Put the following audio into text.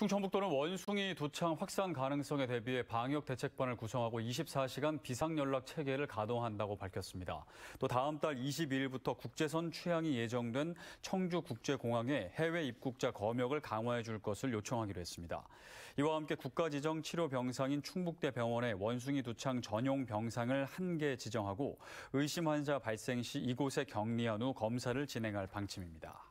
충청북도는 원숭이 도창 확산 가능성에 대비해 방역 대책반을 구성하고 24시간 비상연락 체계를 가동한다고 밝혔습니다. 또 다음 달 22일부터 국제선 취항이 예정된 청주국제공항에 해외 입국자 검역을 강화해 줄 것을 요청하기로 했습니다. 이와 함께 국가지정 치료 병상인 충북대병원에 원숭이 도창 전용 병상을 한 개 지정하고 의심 환자 발생 시 이곳에 격리한 후 검사를 진행할 방침입니다.